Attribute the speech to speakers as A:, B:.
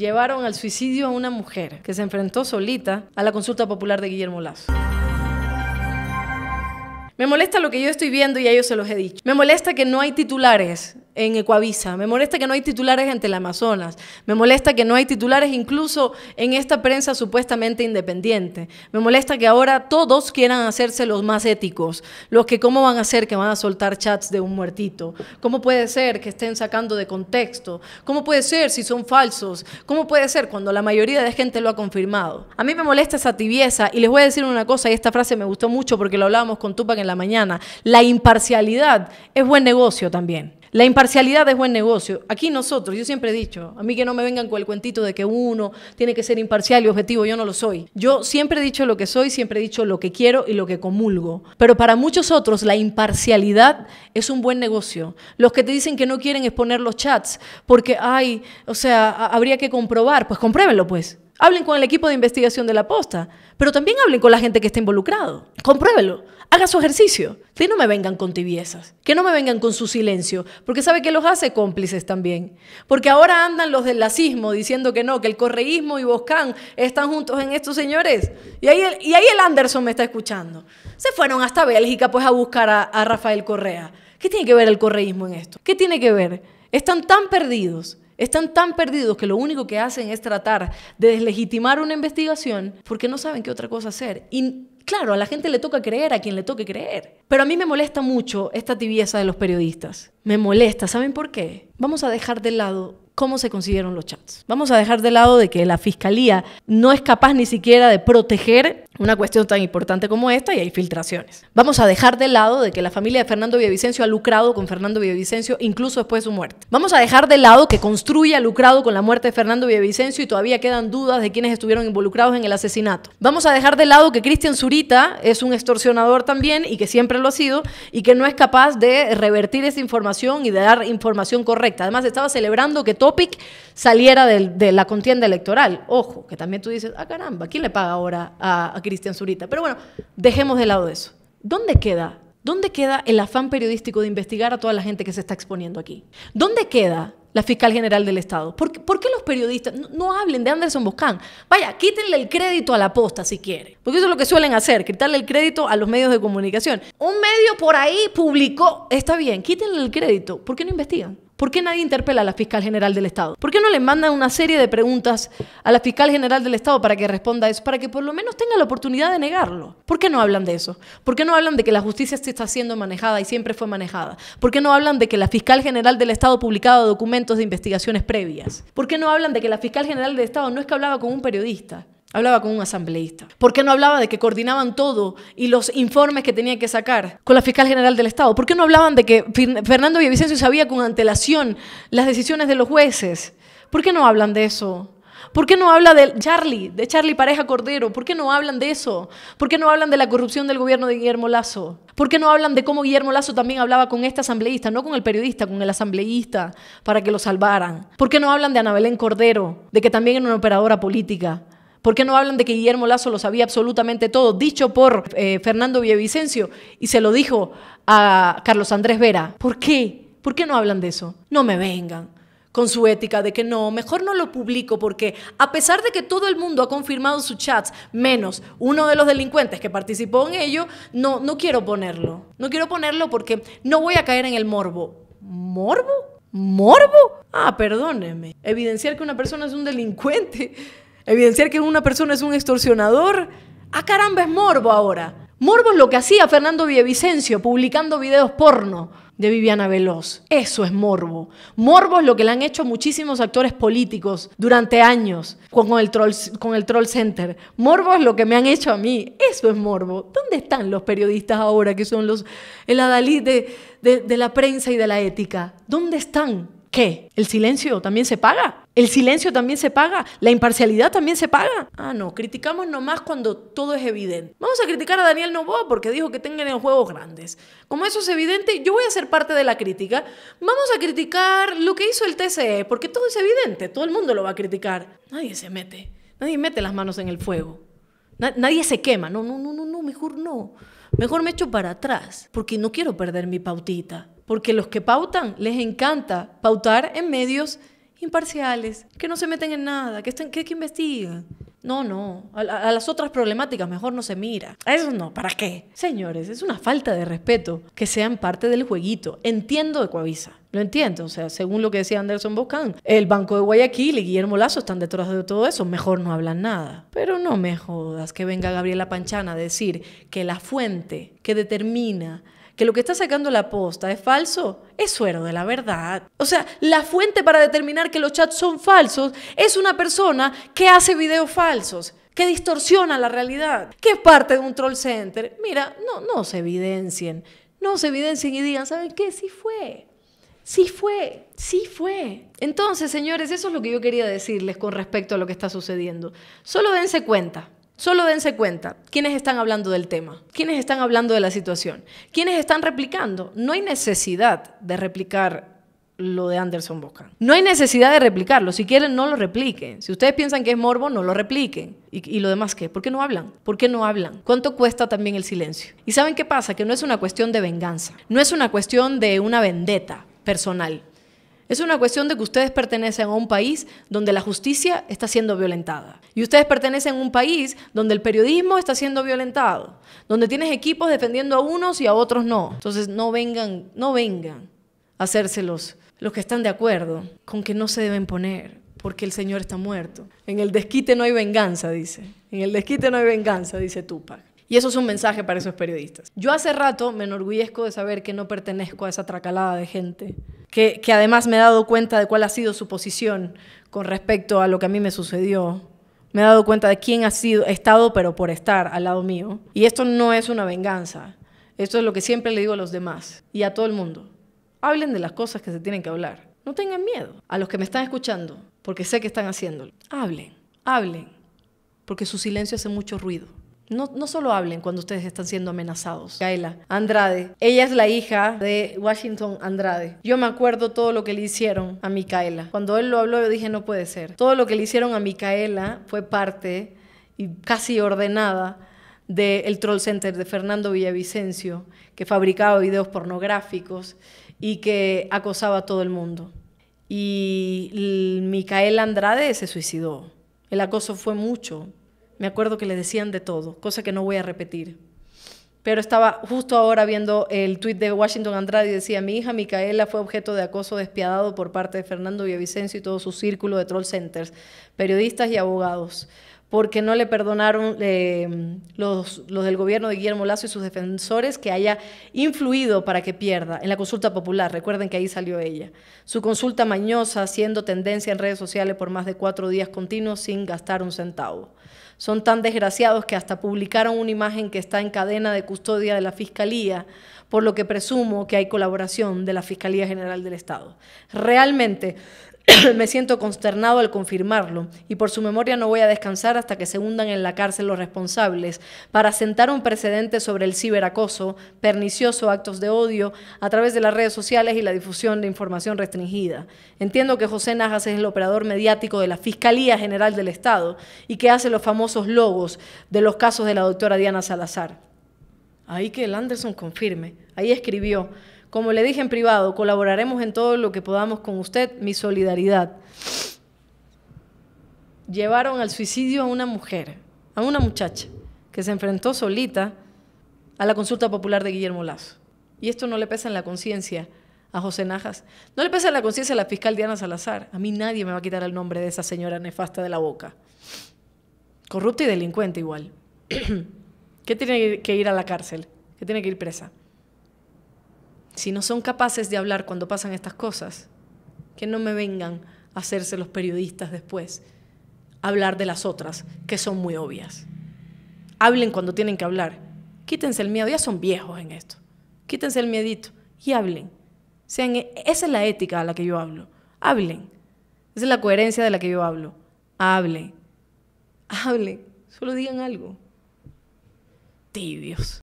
A: llevaron al suicidio a una mujer que se enfrentó solita a la consulta popular de Guillermo Lazo. Me molesta lo que yo estoy viendo y a ellos se los he dicho. Me molesta que no hay titulares en Ecuavisa. Me molesta que no hay titulares entre en Amazonas. Me molesta que no hay titulares incluso en esta prensa supuestamente independiente. Me molesta que ahora todos quieran hacerse los más éticos. Los que cómo van a ser que van a soltar chats de un muertito. ¿Cómo puede ser que estén sacando de contexto? ¿Cómo puede ser si son falsos? ¿Cómo puede ser cuando la mayoría de gente lo ha confirmado? A mí me molesta esa tibieza y les voy a decir una cosa y esta frase me gustó mucho porque lo hablábamos con Tupac en la mañana. La imparcialidad es buen negocio también. La imparcialidad es buen negocio. Aquí nosotros, yo siempre he dicho, a mí que no me vengan con el cuentito de que uno tiene que ser imparcial y objetivo, yo no lo soy. Yo siempre he dicho lo que soy, siempre he dicho lo que quiero y lo que comulgo. Pero para muchos otros la imparcialidad es un buen negocio. Los que te dicen que no quieren exponer los chats porque, hay, o sea, habría que comprobar, pues compruébenlo pues. Hablen con el equipo de investigación de la posta, pero también hablen con la gente que está involucrado. Compruébelo, haga su ejercicio. Que no me vengan con tibiezas, que no me vengan con su silencio, porque sabe que los hace cómplices también. Porque ahora andan los del lacismo diciendo que no, que el correísmo y Boscán están juntos en estos señores. Y ahí el, y ahí el Anderson me está escuchando. Se fueron hasta Bélgica pues a buscar a, a Rafael Correa. ¿Qué tiene que ver el correísmo en esto? ¿Qué tiene que ver? Están tan perdidos están tan perdidos que lo único que hacen es tratar de deslegitimar una investigación porque no saben qué otra cosa hacer. Y claro, a la gente le toca creer a quien le toque creer. Pero a mí me molesta mucho esta tibieza de los periodistas. Me molesta, ¿saben por qué? Vamos a dejar de lado cómo se consiguieron los chats. Vamos a dejar de lado de que la fiscalía no es capaz ni siquiera de proteger una cuestión tan importante como esta y hay filtraciones. Vamos a dejar de lado de que la familia de Fernando Villavicencio ha lucrado con Fernando Villavicencio incluso después de su muerte. Vamos a dejar de lado que Construye ha lucrado con la muerte de Fernando Villavicencio y todavía quedan dudas de quienes estuvieron involucrados en el asesinato. Vamos a dejar de lado que Cristian Zurita es un extorsionador también y que siempre lo ha sido y que no es capaz de revertir esa información y de dar información correcta. Además estaba celebrando que Topic saliera de, la contienda electoral. Ojo, que también tú dices, ah caramba, ¿quién le paga ahora a, Cristian Zurita. Pero bueno, dejemos de lado eso. ¿Dónde queda? ¿Dónde queda el afán periodístico de investigar a toda la gente que se está exponiendo aquí? ¿Dónde queda la fiscal general del Estado? ¿Por, qué, los periodistas no, hablen de Anderson Boscán? Vaya, quítenle el crédito a la posta si quiere. Porque eso es lo que suelen hacer, quitarle el crédito a los medios de comunicación. Un medio por ahí publicó, está bien, quítenle el crédito. ¿Por qué no investigan? ¿Por qué nadie interpela a la fiscal general del Estado? ¿Por qué no le mandan una serie de preguntas a la fiscal general del Estado para que responda eso? Para que por lo menos tenga la oportunidad de negarlo. ¿Por qué no hablan de eso? ¿Por qué no hablan de que la justicia está siendo manejada y siempre fue manejada? ¿Por qué no hablan de que la fiscal general del Estado publicaba documentos de investigaciones previas? ¿Por qué no hablan de que la fiscal general del Estado no es que hablaba con un periodista? Hablaba con un asambleísta. ¿Por qué no hablaba de que coordinaban todo y los informes que tenía que sacar con la fiscal general del Estado? ¿Por qué no hablaban de que Fernando Villavicencio sabía con antelación las decisiones de los jueces? ¿Por qué no hablan de eso? ¿Por qué no habla de Charlie, de Charlie Pareja Cordero? ¿Por qué no hablan de eso? ¿Por qué no hablan de la corrupción del gobierno de Guillermo Lazo? ¿Por qué no hablan de cómo Guillermo Lazo también hablaba con este asambleísta, no con el periodista, con el asambleísta, para que lo salvaran? ¿Por qué no hablan de Ana Belén Cordero, de que también era una operadora política? ¿Por qué no hablan de que Guillermo Lazo lo sabía absolutamente todo? Dicho por eh, Fernando Villavicencio y se lo dijo a Carlos Andrés Vera. ¿Por qué? ¿Por qué no hablan de eso? No me vengan con su ética de que no, mejor no lo publico porque a pesar de que todo el mundo ha confirmado sus chats, menos uno de los delincuentes que participó en ello, no, no quiero ponerlo. No quiero ponerlo porque no voy a caer en el morbo. ¿Morbo? ¿Morbo? Ah, perdóneme Evidenciar que una persona es un delincuente. Evidenciar que una persona es un extorsionador, ah caramba, es morbo ahora. Morbo es lo que hacía Fernando Villavicencio publicando videos porno de Viviana Veloz. Eso es morbo. Morbo es lo que le han hecho muchísimos actores políticos durante años con el, troll, con el Troll Center. Morbo es lo que me han hecho a mí. Eso es morbo. ¿Dónde están los periodistas ahora que son los, el adalid de la prensa y de la ética? ¿Dónde están? ¿Qué? ¿El silencio también se paga? ¿El silencio también se paga? ¿La imparcialidad también se paga? Ah, no, criticamos nomás cuando todo es evidente. Vamos a criticar a Daniel Novoa porque dijo que tengan en juegos grandes. Como eso es evidente, yo voy a ser parte de la crítica. Vamos a criticar lo que hizo el TCE porque todo es evidente, todo el mundo lo va a criticar. Nadie se mete, nadie mete las manos en el fuego. nadie se quema. No, no, no, no, no, mejor no. Mejor me echo para atrás porque no quiero perder mi pautita. Porque los que pautan les encanta pautar en medios imparciales, que no se meten en nada, que, estén, que, investigan. No, no, a, las otras problemáticas mejor no se mira. A eso no, ¿para qué? Señores, es una falta de respeto que sean parte del jueguito. Entiendo de Coavisa, lo entiendo. O sea, según lo que decía Anderson Bocán el Banco de Guayaquil y Guillermo Lazo están detrás de todo eso, mejor no hablan nada. Pero no me jodas que venga Gabriela Panchana a decir que la fuente que determina que lo que está sacando la posta es falso, es suero de la verdad. O sea, la fuente para determinar que los chats son falsos es una persona que hace videos falsos que distorsiona la realidad, que es parte de un troll center. Mira, no, no se evidencien, no se evidencien y digan, ¿saben qué? Sí fue, sí fue, sí fue. Entonces, señores, eso es lo que yo quería decirles con respecto a lo que está sucediendo. Solo dense cuenta, Solo dense cuenta quiénes están hablando del tema, quiénes están hablando de la situación, quiénes están replicando. No hay necesidad de replicar lo de Anderson Boca. No hay necesidad de replicarlo. Si quieren, no lo repliquen. Si ustedes piensan que es morbo, no lo repliquen. ¿Y, ¿Y, lo demás qué? ¿Por qué no hablan? ¿Por qué no hablan? ¿Cuánto cuesta también el silencio? ¿Y saben qué pasa? Que no es una cuestión de venganza. No es una cuestión de una vendetta personal. Es una cuestión de que ustedes pertenecen a un país donde la justicia está siendo violentada. Y ustedes pertenecen a un país donde el periodismo está siendo violentado, donde tienes equipos defendiendo a unos y a otros no. Entonces no vengan, no vengan a hacérselos los que están de acuerdo con que no se deben poner porque el Señor está muerto. En el desquite no hay venganza, dice. En el desquite no hay venganza, dice Tupac. Y eso es un mensaje para esos periodistas. Yo hace rato me enorgullezco de saber que no pertenezco a esa tracalada de gente, que, además me he dado cuenta de cuál ha sido su posición con respecto a lo que a mí me sucedió. Me he dado cuenta de quién ha sido, estado, pero por estar al lado mío. Y esto no es una venganza. Esto es lo que siempre le digo a los demás y a todo el mundo. Hablen de las cosas que se tienen que hablar. No tengan miedo. A los que me están escuchando, porque sé que están haciéndolo, hablen, hablen, porque su silencio hace mucho ruido. No, solo hablen cuando ustedes están siendo amenazados. Micaela Andrade. Ella es la hija de Washington Andrade. Yo me acuerdo todo lo que le hicieron a Micaela. Cuando él lo habló, yo dije, no puede ser. Todo lo que le hicieron a Micaela fue parte y casi ordenada del Troll Center de Fernando Villavicencio, que fabricaba videos pornográficos y que acosaba a todo el mundo. Y Micaela Andrade se suicidó. El acoso fue mucho, me acuerdo que le decían de todo, cosa que no voy a repetir. Pero estaba justo ahora viendo el tweet de Washington Andrade y decía, mi hija Micaela fue objeto de acoso despiadado por parte de Fernando Villavicencio y todo su círculo de troll centers, periodistas y abogados, porque no le perdonaron em, los, los del gobierno de Guillermo Lazo y sus defensores que haya influido para que pierda en la consulta popular. Recuerden que ahí salió ella. Su consulta mañosa haciendo tendencia en redes sociales por más de cuatro días continuos sin gastar un centavo son tan desgraciados que hasta publicaron una imagen que está en cadena de custodia de la Fiscalía, por lo que presumo que hay colaboración de la Fiscalía General del Estado. Realmente Me siento consternado al confirmarlo y por su memoria no voy a descansar hasta que se hundan en la cárcel los responsables para sentar un precedente sobre el ciberacoso, pernicioso actos de odio a través de las redes sociales y la difusión de información restringida. Entiendo que José Najas es el operador mediático de la Fiscalía General del Estado y que hace los famosos logos de los casos de la doctora Diana Salazar. Ahí que el Anderson confirme. Ahí escribió. Como le dije en privado, colaboraremos en todo lo que podamos con usted. Mi solidaridad. Llevaron al suicidio a una mujer, a una muchacha, que se enfrentó solita a la consulta popular de Guillermo Lazo. Y esto no le pesa en la conciencia a José Najas. No le pesa en la conciencia a la fiscal Diana Salazar. A mí nadie me va a quitar el nombre de esa señora nefasta de la boca. Corrupta y delincuente igual. ¿Qué tiene que ir a la cárcel, ¿Qué tiene que ir presa si no son capaces de hablar cuando pasan estas cosas, que no me vengan a hacerse los periodistas después hablar de las otras, que son muy obvias. Hablen cuando tienen que hablar. Quítense el miedo, ya son viejos en esto. Quítense el miedito y hablen. Sean, esa es la ética a la que yo hablo. Hablen. Esa es la coherencia de la que yo hablo. Hablen. Hablen. Solo digan algo. Tibios.